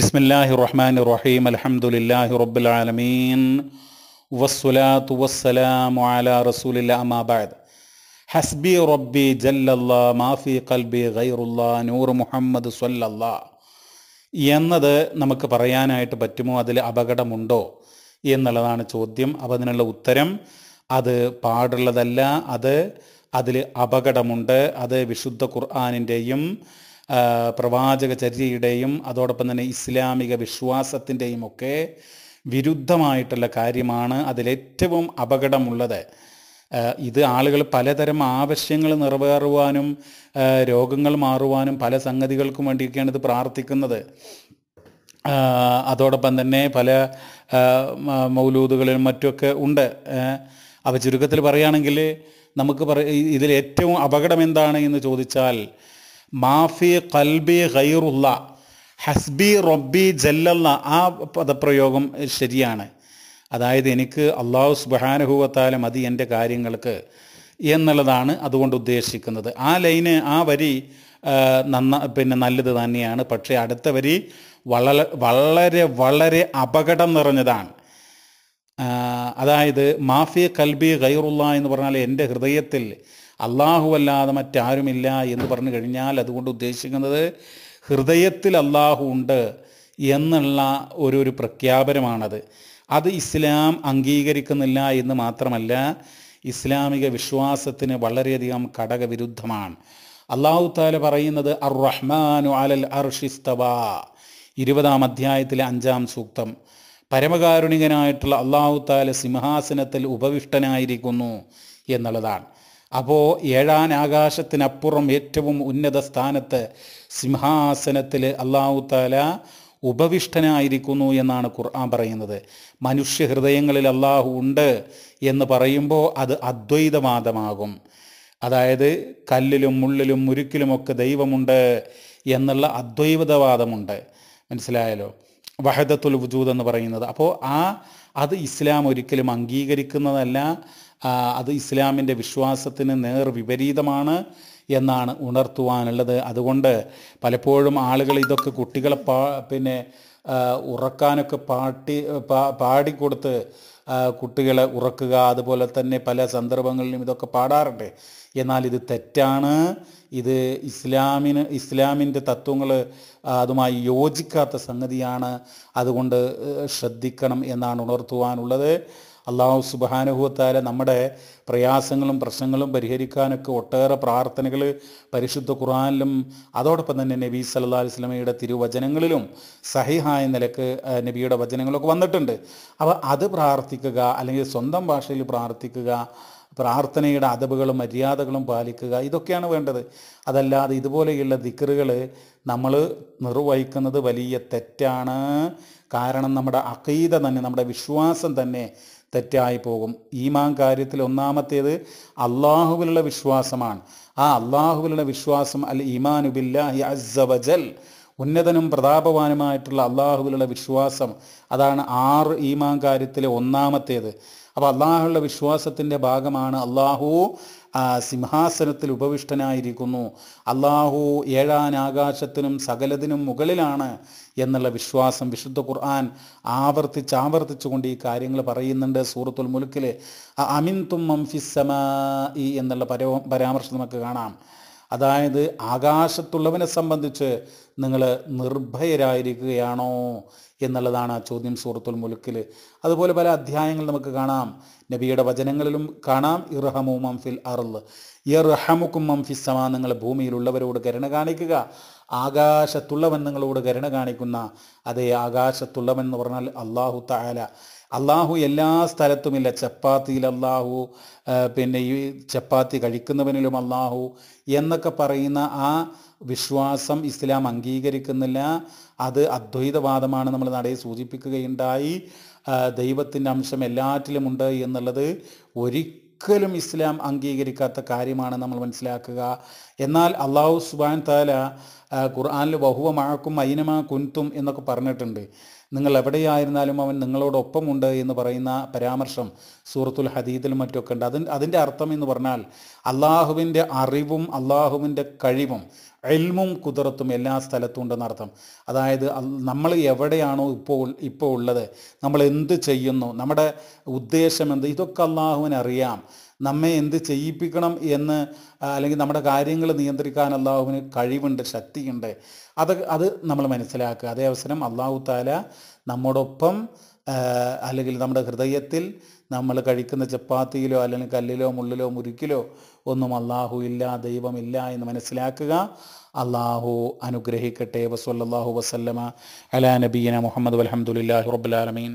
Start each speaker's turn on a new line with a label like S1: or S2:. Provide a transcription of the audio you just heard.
S1: ബിസ്മില്ലാഹി റഹ്മാൻ റഹീം അലഹമുല്ലാഹി റബുലാലമീൻ വസ്സുലാത്തു വസ്സലാമുലാബാദ് ഹസ്ബി റബ്ബി ജല്ലല്ലാ മാഫി കൽബി ഗൈറുല്ലാ നൂർ മുഹമ്മദ് സല്ലല്ലാ എന്നത് നമുക്ക് പറയാനായിട്ട് പറ്റുമോ അതിൽ അപകടമുണ്ടോ എന്നുള്ളതാണ് ചോദ്യം അപ്പോൾ അതിനുള്ള ഉത്തരം അത് പാടുള്ളതല്ല അത് അതിൽ അപകടമുണ്ട് അത് വിശുദ്ധ ഖുർആാനിൻ്റെയും പ്രവാചക ചര്യയുടെയും അതോടൊപ്പം തന്നെ ഇസ്ലാമിക വിശ്വാസത്തിൻ്റെയും ഒക്കെ വിരുദ്ധമായിട്ടുള്ള കാര്യമാണ് അതിലേറ്റവും അപകടമുള്ളത് ഇത് ആളുകൾ പലതരം ആവശ്യങ്ങൾ നിറവേറുവാനും രോഗങ്ങൾ മാറുവാനും പല സംഗതികൾക്കും വേണ്ടിയൊക്കെയാണ് ഇത് പ്രാർത്ഥിക്കുന്നത് അതോടൊപ്പം തന്നെ പല മൗലൂദുകളിലും മറ്റുമൊക്കെ ഉണ്ട് അപ്പോൾ ചുരുക്കത്തിൽ പറയുകയാണെങ്കിൽ നമുക്ക് പറ ഇതിൽ ഏറ്റവും അപകടം എന്താണ് എന്ന് ചോദിച്ചാൽ മാഫി കൽബി ഖൈറുള്ള ഹസ്ബി റബ്ബി ജല്ലല്ല ആ പദപ്രയോഗം ശരിയാണ് അതായത് എനിക്ക് അള്ളാഹു സുബാനുഭവത്താല മതി എൻ്റെ കാര്യങ്ങൾക്ക് എന്നുള്ളതാണ് അതുകൊണ്ട് ഉദ്ദേശിക്കുന്നത് ആ ലൈന് ആ വരി നന്ന പിന്നെ നല്ലത് തന്നെയാണ് പക്ഷേ അടുത്ത വരി വളരെ വളരെ വളരെ അപകടം നിറഞ്ഞതാണ് അതായത് മാഫിയ കൽബി ഖൈറുള്ള എന്ന് പറഞ്ഞാൽ എൻ്റെ ഹൃദയത്തിൽ അല്ലാഹുവല്ലാതെ മറ്റാരുമില്ല എന്ന് പറഞ്ഞു കഴിഞ്ഞാൽ അതുകൊണ്ട് ഉദ്ദേശിക്കുന്നത് ഹൃദയത്തിൽ അള്ളാഹു ഉണ്ട് എന്നുള്ള ഒരു ഒരു പ്രഖ്യാപനമാണത് അത് ഇസ്ലാം അംഗീകരിക്കുന്നില്ല എന്ന് മാത്രമല്ല ഇസ്ലാമിക വിശ്വാസത്തിന് വളരെയധികം ഘടകവിരുദ്ധമാണ് അള്ളാഹു താല പറയുന്നത് അർ റഹ്മാനു അലൽ അർഷിസ്തബ ഇരുപതാം അധ്യായത്തിലെ അഞ്ചാം സൂക്തം പരമകാരുണികനായിട്ടുള്ള അള്ളാഹു താല സിംഹാസനത്തിൽ ഉപവിഷ്ടനായിരിക്കുന്നു എന്നുള്ളതാണ് അപ്പോൾ ഏഴാൻ ആകാശത്തിനപ്പുറം ഏറ്റവും ഉന്നത സ്ഥാനത്ത് സിംഹാസനത്തിൽ അള്ളാഹു താല ഉപവിഷ്ടനായിരിക്കുന്നു എന്നാണ് ഖുർആൻ പറയുന്നത് മനുഷ്യ ഹൃദയങ്ങളിൽ അള്ളാഹു ഉണ്ട് എന്ന് പറയുമ്പോൾ അത് അദ്വൈതവാദമാകും അതായത് കല്ലിലും മുള്ളിലും മുരുക്കിലുമൊക്കെ ദൈവമുണ്ട് എന്നുള്ള അദ്വൈതവാദമുണ്ട് മനസ്സിലായല്ലോ വഹദത്തുൽ വജൂദ് എന്ന് പറയുന്നത് അപ്പോൾ ആ അത് ഇസ്ലാം ഒരിക്കലും അംഗീകരിക്കുന്നതല്ല അത് ഇസ്ലാമിൻ്റെ വിശ്വാസത്തിന് നേർ വിപരീതമാണ് എന്നാണ് ഉണർത്തുവാനുള്ളത് അതുകൊണ്ട് പലപ്പോഴും ആളുകൾ ഇതൊക്കെ കുട്ടികളെ പിന്നെ ഉറക്കാനൊക്കെ പാട്ടി പാടിക്കൊടുത്ത് കുട്ടികളെ ഉറക്കുക അതുപോലെ തന്നെ പല സന്ദർഭങ്ങളിലും ഇതൊക്കെ പാടാറുണ്ട് എന്നാൽ ഇത് തെറ്റാണ് ഇത് ഇസ്ലാമിന് ഇസ്ലാമിൻ്റെ തത്വങ്ങൾ അതുമായി യോജിക്കാത്ത സംഗതിയാണ് അതുകൊണ്ട് ശ്രദ്ധിക്കണം എന്നാണ് ഉണർത്തുവാനുള്ളത് അള്ളാഹു സുബാനുഭവത്താലെ നമ്മുടെ പ്രയാസങ്ങളും പ്രശ്നങ്ങളും പരിഹരിക്കാനൊക്കെ ഒട്ടേറെ പ്രാർത്ഥനകൾ പരിശുദ്ധ ഖുറാനിലും അതോടൊപ്പം തന്നെ നബി സല്ലാ വസ്ലമയുടെ തിരുവചനങ്ങളിലും സഹിഹായ നിലക്ക് നബിയുടെ വചനങ്ങളൊക്കെ വന്നിട്ടുണ്ട് അപ്പോൾ അത് പ്രാർത്ഥിക്കുക അല്ലെങ്കിൽ സ്വന്തം ഭാഷയിൽ പ്രാർത്ഥിക്കുക പ്രാർത്ഥനയുടെ അതവുകളും മര്യാദകളും പാലിക്കുക ഇതൊക്കെയാണ് വേണ്ടത് അതല്ലാതെ ഇതുപോലെയുള്ള ദിക്കറുകൾ നമ്മൾ നിർവഹിക്കുന്നത് വലിയ തെറ്റാണ് കാരണം നമ്മുടെ അക്കീത തന്നെ നമ്മുടെ വിശ്വാസം തന്നെ തെറ്റായി പോകും ഈമാൻ കാര്യത്തിൽ ഒന്നാമത്തേത് അള്ളാഹുവിലുള്ള വിശ്വാസമാണ് ആ അള്ളാഹുവിലുള്ള വിശ്വാസം അൽ ഈമാനു ബില്ലാഹി ഉന്നതനും പ്രതാപവാനുമായിട്ടുള്ള അള്ളാഹുവിലുള്ള വിശ്വാസം അതാണ് ആറ് ഈമാൻ കാര്യത്തിലെ ഒന്നാമത്തേത് അപ്പോൾ അള്ളാഹുള്ള വിശ്വാസത്തിൻ്റെ ഭാഗമാണ് അള്ളാഹു സിംഹാസനത്തിൽ ഉപവിഷ്ടനായിരിക്കുന്നു അള്ളാഹു ആകാശത്തിനും സകലതിനും മുകളിലാണ് എന്നുള്ള വിശ്വാസം വിശുദ്ധ ഖുർആൻ ആവർത്തിച്ച് കൊണ്ട് ഈ കാര്യങ്ങൾ പറയുന്നുണ്ട് സൂറത്തുൽ മുലുക്കിൽ അമിൻ തും എന്നുള്ള പരോ പരാമർശം നമുക്ക് കാണാം അതായത് ആകാശത്തുള്ളവനെ സംബന്ധിച്ച് നിങ്ങൾ നിർഭയരായിരിക്കുകയാണോ എന്നുള്ളതാണ് ആ ചോദ്യം സൂറത്തുൽ മുലുക്കിൽ അതുപോലെ പല അധ്യായങ്ങൾ നമുക്ക് കാണാം നബിയുടെ വചനങ്ങളിലും കാണാം ഇറഹമു മംഫിൽ അറുൽ ഇറഹമുക്കും മംഫിസമാ നിങ്ങൾ ഭൂമിയിലുള്ളവരോട് കരുണ കാണിക്കുക ആകാശത്തുള്ളവൻ നിങ്ങളോട് കരുണ കാണിക്കുന്ന അതേ ആകാശത്തുള്ളവൻ എന്ന് പറഞ്ഞാൽ അള്ളാഹു തായാല അള്ളാഹു എല്ലാ സ്ഥലത്തുമില്ല ചപ്പാത്തിയിൽ അള്ളാഹു പിന്നെ ഈ ചപ്പാത്തി കഴിക്കുന്നവനിലും അള്ളാഹു എന്നൊക്കെ പറയുന്ന ആ വിശ്വാസം ഇസ്ലാം അംഗീകരിക്കുന്നില്ല അത് അദ്വൈതവാദമാണ് നമ്മൾ നടയെ സൂചിപ്പിക്കുകയുണ്ടായി ദൈവത്തിൻ്റെ അംശം എല്ലാറ്റിലുമുണ്ട് എന്നുള്ളത് ഒരിക്കലും ഒരിക്കലും ഇസ്ലാം അംഗീകരിക്കാത്ത കാര്യമാണ് നമ്മൾ മനസ്സിലാക്കുക എന്നാൽ അള്ളാഹു സുബാൻ താല ഖുർആാനിൽ ബഹുവ മഴക്കും അയിനമ കുൻത്തും എന്നൊക്കെ പറഞ്ഞിട്ടുണ്ട് നിങ്ങൾ എവിടെയായിരുന്നാലും അവൻ നിങ്ങളോടൊപ്പമുണ്ട് എന്ന് പറയുന്ന പരാമർശം സൂറത്തുൽ ഹദീദിലും മറ്റൊക്കെ ഉണ്ട് അതിന് അതിൻ്റെ അർത്ഥം എന്ന് പറഞ്ഞാൽ അള്ളാഹുവിൻ്റെ അറിവും അള്ളാഹുവിൻ്റെ കഴിവും എൽമും കുതിർത്തും എല്ലാ സ്ഥലത്തും ഉണ്ടെന്ന് അർത്ഥം അതായത് നമ്മൾ എവിടെയാണോ ഇപ്പോൾ ഇപ്പോൾ ഉള്ളത് നമ്മൾ എന്ത് ചെയ്യുന്നു നമ്മുടെ ഉദ്ദേശം എന്ത് ഇതൊക്കെ അള്ളാഹുവിനറിയാം നമ്മെ എന്ത് ചെയ്യിപ്പിക്കണം എന്ന് അല്ലെങ്കിൽ നമ്മുടെ കാര്യങ്ങൾ നിയന്ത്രിക്കാൻ അള്ളാഹുവിന് കഴിവുണ്ട് ശക്തിയുണ്ട് അത് അത് നമ്മൾ മനസ്സിലാക്കുക അതേ അവസരം അള്ളാഹു താല നമ്മോടൊപ്പം അല്ലെങ്കിൽ നമ്മുടെ ഹൃദയത്തിൽ നമ്മൾ കഴിക്കുന്ന ചപ്പാത്തിയിലോ അല്ലെങ്കിൽ കല്ലിലോ മുള്ളിലോ മുരുക്കിലോ ഒന്നും അള്ളാഹു ഇല്ല ദൈവമില്ല എന്ന് മനസ്സിലാക്കുക അള്ളാഹു അനുഗ്രഹിക്കട്ടെ വസ്വല്ലാഹു വസല്ലമ അലാ നബീന മുഹമ്മദ് വലഹമുല്ലാ റബ്ബുലാലമീൻ